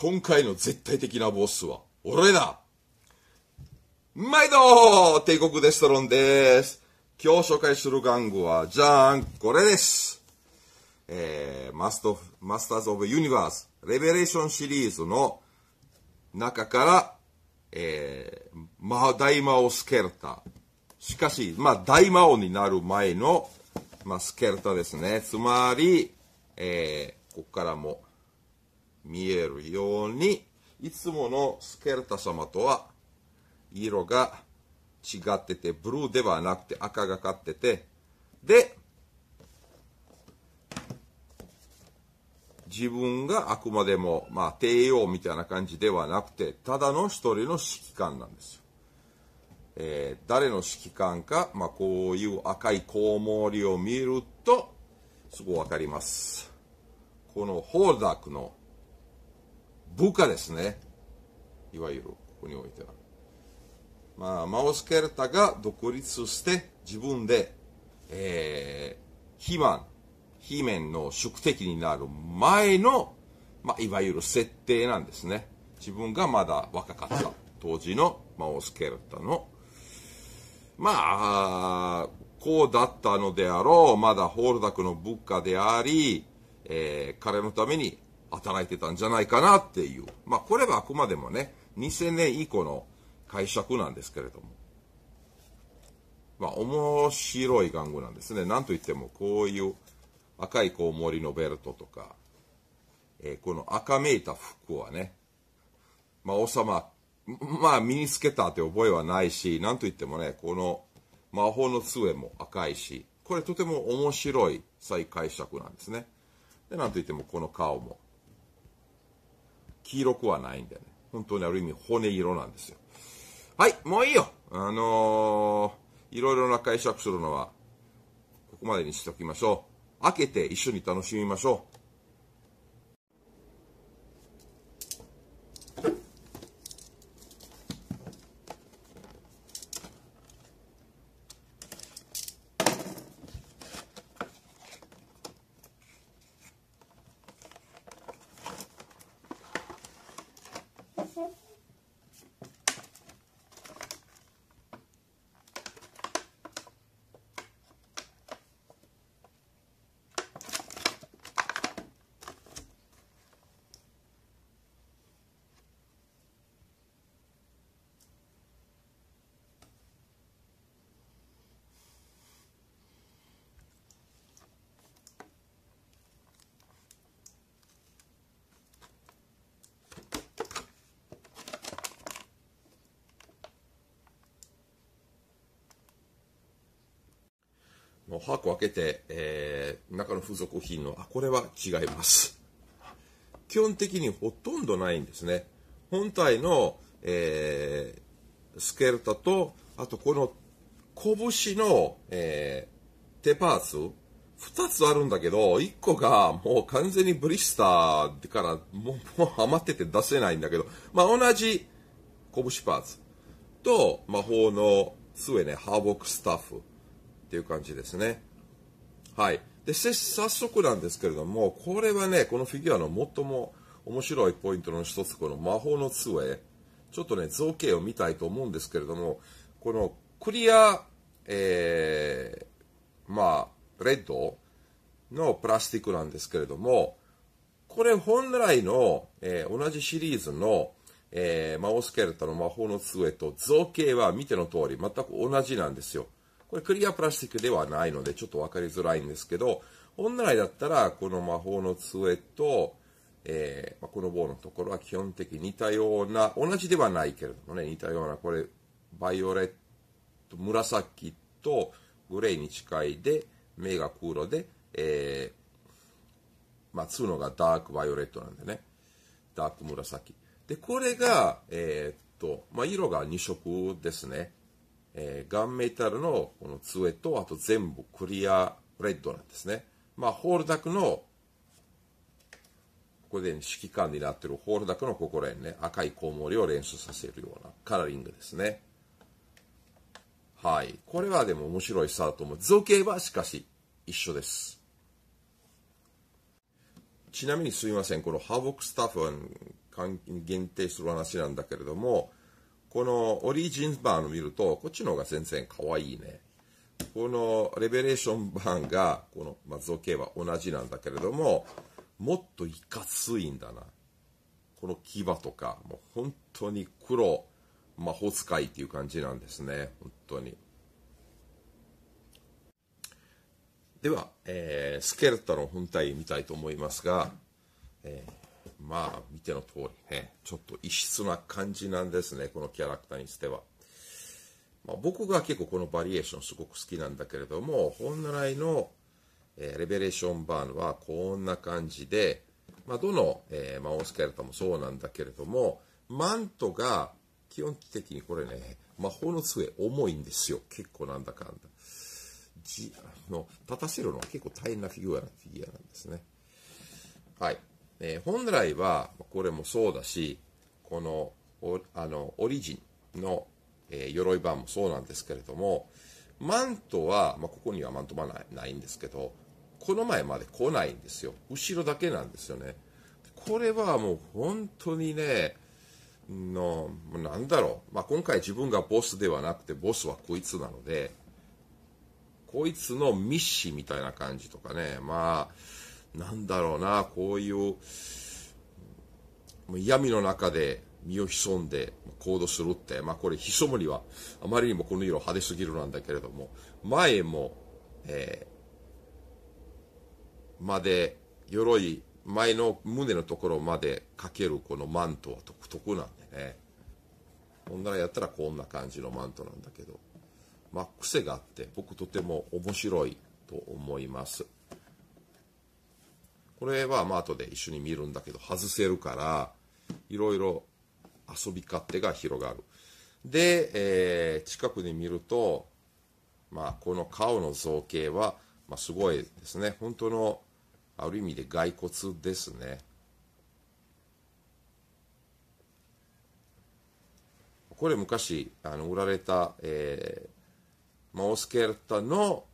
今回の絶対的なボスは、俺だ毎度帝国デストロンです。今日紹介する玩具は、じゃーん、これです。えー、マスト、マスターズ・オブ・ユニバース、レベレーションシリーズの中から、えー、ま、大魔王スケルタ。しかし、まあ、大魔王になる前の、まあ、スケルタですね。つまり、えー、ここからも、見えるようにいつものスケルタ様とは色が違っててブルーではなくて赤がかっててで自分があくまでも、まあ、帝王みたいな感じではなくてただの一人の指揮官なんですよ、えー、誰の指揮官か、まあ、こういう赤いコウモリを見るとすぐ分かりますこのホールダークの部下ですねいわゆるここにおいてはまあマオスケルタが独立して自分でえー、肥満肥面の宿敵になる前の、まあ、いわゆる設定なんですね自分がまだ若かった当時のマオスケルタのまあこうだったのであろうまだホールダクの部下であり、えー、彼のために働いてたんじゃないかなっていう。まあ、これはあくまでもね、2000年以降の解釈なんですけれども。まあ、面白い玩具なんですね。なんといっても、こういう赤いコウモリのベルトとか、えー、この赤めいた服はね、まあ、王様、まあ、身につけたって覚えはないし、なんといってもね、この魔法の杖も赤いし、これとても面白い再解釈なんですね。で、なんといってもこの顔も黄色くはないんだよね。本当にある意味骨色なんですよ。はい、もういいよあのー、いろいろな解釈するのは、ここまでにしておきましょう。開けて一緒に楽しみましょう。の箱を開けて、えー、中の付属品の、あ、これは違います。基本的にほとんどないんですね。本体の、えー、スケルタと、あとこの拳の、えー、手パーツ、2つあるんだけど、1個がもう完全にブリスターからもうもう余ってて出せないんだけど、まあ、同じ拳パーツと魔法の杖ね、ハーボックスタッフっていう感じですね。はい。で、早速なんですけれども、これはね、このフィギュアの最も面白いポイントの一つ、この魔法の杖。ちょっとね、造形を見たいと思うんですけれども、このクリア、えー、まあ、レッドのプラスティックなんですけれども、これ本来の、えー、同じシリーズの、えー、マオスケルタの魔法の杖と造形は見ての通り全く同じなんですよ。これクリアプラスチックではないので、ちょっとわかりづらいんですけど、本来だったら、この魔法の杖と、えー、この棒のところは基本的に似たような、同じではないけれどもね、似たような、これ、バイオレット、紫とグレーに近いで、目が黒で、えー、まあ、角がダークバイオレットなんでね、ダーク紫。で、これが、えー、っと、まあ、色が2色ですね。えー、ガンメタルのこの杖と、あと全部クリアレッドなんですね。まあ、ホールダックの、これで、ね、指揮官になってるホールダックのここら辺ね、赤いコウモリを連想させるようなカラーリングですね。はい。これはでも面白いスだと思う。造形はしかし一緒です。ちなみにすみません、このハーボックスタッフは限定する話なんだけれども、このオリジンバーを見ると、こっちの方が全然かわいいね。このレベレーション版が、この、まあ、造形は同じなんだけれども、もっといかついんだな。この牙とか、もう本当に黒、魔法使いっていう感じなんですね。本当に。では、えー、スケルタの本体見たいと思いますが、えーまあ、見ての通りね、ちょっと異質な感じなんですね、このキャラクターにしては。まあ、僕が結構このバリエーションすごく好きなんだけれども、本来の、えー、レベレーションバーンはこんな感じで、まあ、どの、えー、魔王スケルタもそうなんだけれども、マントが基本的にこれね、魔法の杖重いんですよ。結構なんだかんだ。じあの立たせるのは結構大変なフィギュアなフィギュアなんですね。はい。え本来はこれもそうだしこのあのオリジンの、えー、鎧版もそうなんですけれどもマントは、まあ、ここにはマントはないんですけどこの前まで来ないんですよ後ろだけなんですよねこれはもう本当にねのなんだろう、まあ、今回自分がボスではなくてボスはこいつなのでこいつのミッシみたいな感じとかねまあなんだろうな、こういう、闇の中で身を潜んで行動するって、まあこれ潜むにはあまりにもこの色派手すぎるなんだけれども、前も、えー、まで、鎧、前の胸のところまでかけるこのマントは独特なんでね。ほんならやったらこんな感じのマントなんだけど、まあ癖があって僕とても面白いと思います。これはまあ後で一緒に見るんだけど、外せるから、いろいろ遊び勝手が広がる。で、えー、近くで見ると、まあ、この顔の造形は、まあ、すごいですね。本当の、ある意味で骸骨ですね。これ昔、あの、売られた、えー、マオスケルタの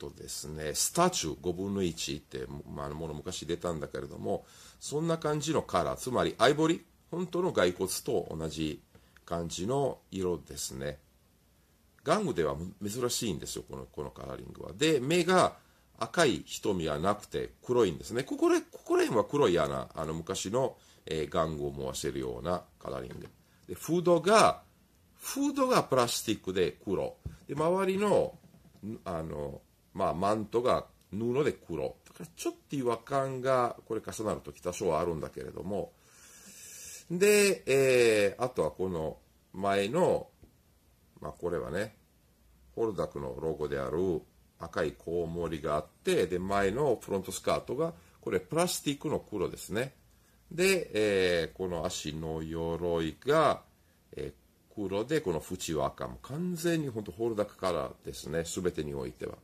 とですね、スタチュー5分の1って、まあ、もの昔出たんだけれども、そんな感じのカラー、つまりアイボリ、本当の骸骨と同じ感じの色ですね。玩具では珍しいんですよ、このこのカラーリングは。で、目が赤い瞳はなくて黒いんですね。ここら辺は黒い穴、あの昔の、えー、玩具を思わせるようなカラーリング。で、フードが、フードがプラスチックで黒。で、周りの、あの、まあ、マントが布で黒。だからちょっと違和感がこれ重なると多少はあるんだけれども。で、えー、あとはこの前の、まあこれはね、ホルダクのロゴである赤いコウモリがあって、で、前のフロントスカートが、これプラスティックの黒ですね。で、えー、この足の鎧が、えー、黒で、この縁は赤も完全に本当ホルダクカラーですね。すべてにおいては。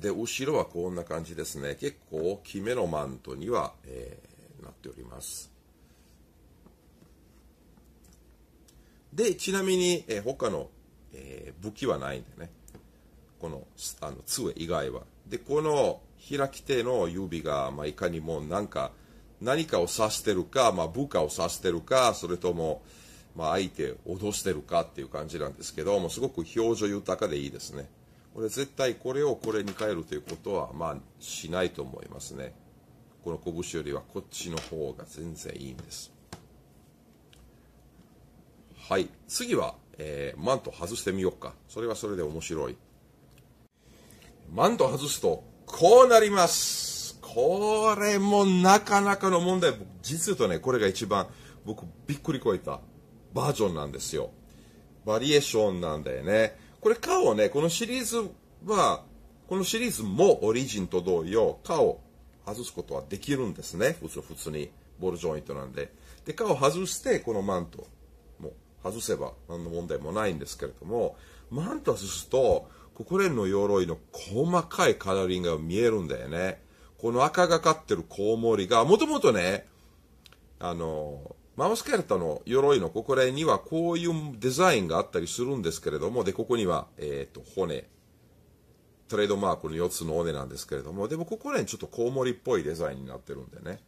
で、後ろはこんな感じですね。結構、きめのマントには、えー、なっております。で、ちなみに、えー、他の、えー、武器はないんでね。この、あの、杖以外は。で、この開き手の指が、まあ、いかにもなんか、何かを指してるか、まあ、部下を指してるか、それとも、まあ、相手を脅してるかっていう感じなんですけども、すごく表情豊かでいいですね。俺絶対これをこれに変えるということはまあしないと思いますねこの拳よりはこっちの方が全然いいんですはい次は、えー、マント外してみようかそれはそれで面白いマント外すとこうなりますこれもなかなかの問題実とねこれが一番僕びっくりこいたバージョンなんですよバリエーションなんだよねこれ、カオね、このシリーズは、このシリーズもオリジンと同様、カを外すことはできるんですね。普通、普通に、ボールジョイントなんで。で、カを外して、このマントも外せば何の問題もないんですけれども、マント外すと、ここら辺の鎧の細かいカラーリングが見えるんだよね。この赤がかってるコウモリが、もともとね、あの、マウスケルタの鎧のここら辺にはこういうデザインがあったりするんですけれども、で、ここには、えっ、ー、と、骨、トレードマークの4つの尾根なんですけれども、でもここら辺ちょっとコウモリっぽいデザインになってるんでね。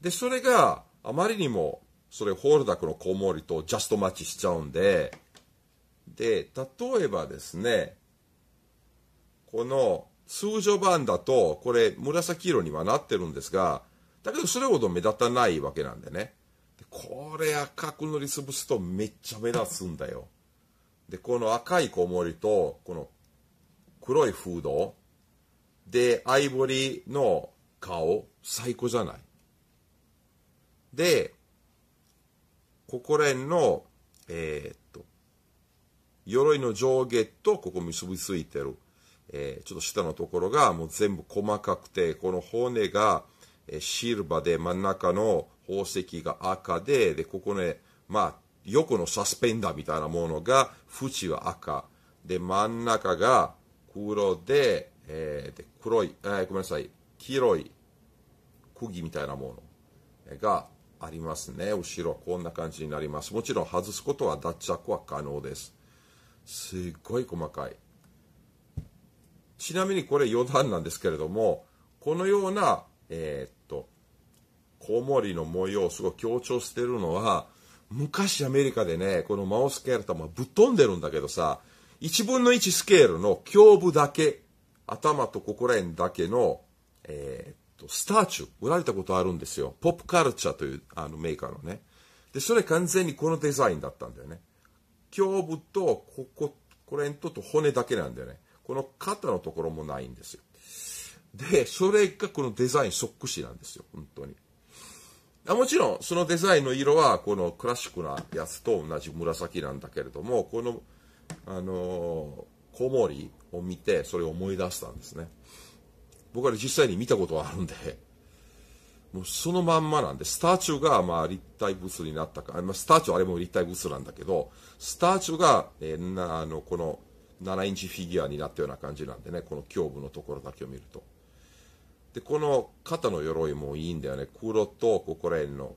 で、それがあまりにも、それホールダックのコウモリとジャストマッチしちゃうんで、で、例えばですね、この通常版だと、これ紫色にはなってるんですが、だけどそれほど目立たないわけなんでね。これ赤く塗りつぶすとめっちゃ目立つんだよ。で、この赤い小守と、この黒いフード、で、アイボリーの顔、最高じゃない。で、ここら辺の、えー、っと、鎧の上下とここ結びついてる、えー、ちょっと下のところがもう全部細かくて、この骨がシルバーで真ん中の宝石が赤で、で、ここね、まあ、横のサスペンダーみたいなものが、縁は赤。で、真ん中が黒で、えー、で黒い、えー、ごめんなさい、黄色い釘みたいなものがありますね。後ろ、こんな感じになります。もちろん外すことは脱着は可能です。すっごい細かい。ちなみにこれ余談なんですけれども、このようなえー、っと、コウモリの模様をすごい強調してるのは、昔アメリカでね、このマウスケールともぶっ飛んでるんだけどさ、1分の1スケールの胸部だけ、頭とここら辺だけの、えー、っと、スターチュ、ー、売られたことあるんですよ。ポップカルチャーというあのメーカーのね。で、それ完全にこのデザインだったんだよね。胸部と、ここ、これんとと骨だけなんだよね。この肩のところもないんですよ。で、それがこのデザインそっくしなんですよ、本当に。あもちろん、そのデザインの色は、このクラシックなやつと同じ紫なんだけれども、この、あのー、コウモリを見て、それを思い出したんですね。僕は実際に見たことはあるんで、もうそのまんまなんで、スターチューが、まあ、立体物になったか、まあ、スターチューあれも立体物なんだけど、スターチューが、えー、なあの、この、7インチフィギュアになったような感じなんでね、この胸部のところだけを見ると。で、この肩の鎧もいいんだよね。黒とここら辺の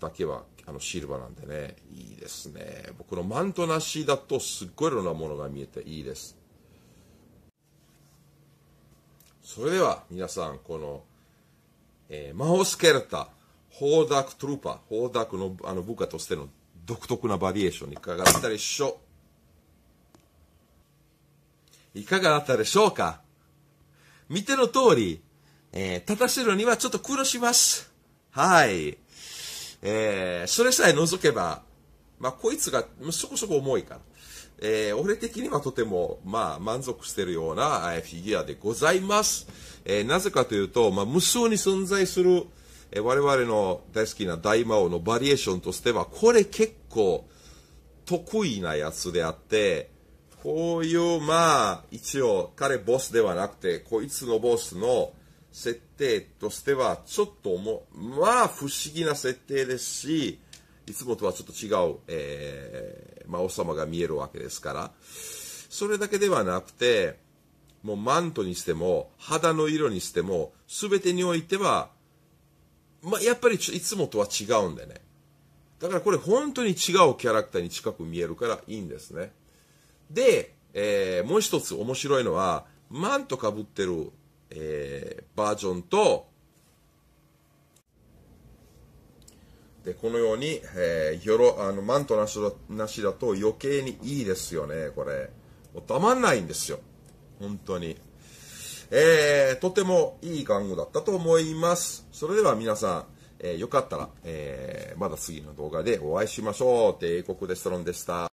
だけはあのシルバーなんでね、いいですね。僕のマントなしだとすっごいいろんなものが見えていいです。それでは皆さん、この、えー、マホスケルタ、ホーダクトゥルーパー、ホーダクのあの部下としての独特なバリエーションいかがだったでしょういかがだったでしょうか見ての通り、えー、立たせるにはちょっと苦労します。はい。えー、それさえ除けば、まあ、こいつがそこそこ重いから、えー、俺的にはとても、まあ、満足してるような、えフィギュアでございます。えー、なぜかというと、まあ、無数に存在する、えー、我々の大好きな大魔王のバリエーションとしては、これ結構得意なやつであって、こういう、まあ、一応、彼ボスではなくて、こいつのボスの設定としては、ちょっと思、まあ、不思議な設定ですし、いつもとはちょっと違う、えー、まあ、王様が見えるわけですから、それだけではなくて、もうマントにしても、肌の色にしても、すべてにおいては、まあ、やっぱりいつもとは違うんでね。だからこれ本当に違うキャラクターに近く見えるからいいんですね。で、えー、もう一つ面白いのは、マントかぶってる、えー、バージョンと、で、このように、えー、ろ、あの、マントなしだなしだと余計にいいですよね、これ。もうたまんないんですよ。本当に。えー、とてもいい玩具だったと思います。それでは皆さん、えー、よかったら、えー、まだ次の動画でお会いしましょう。帝国レストランでした。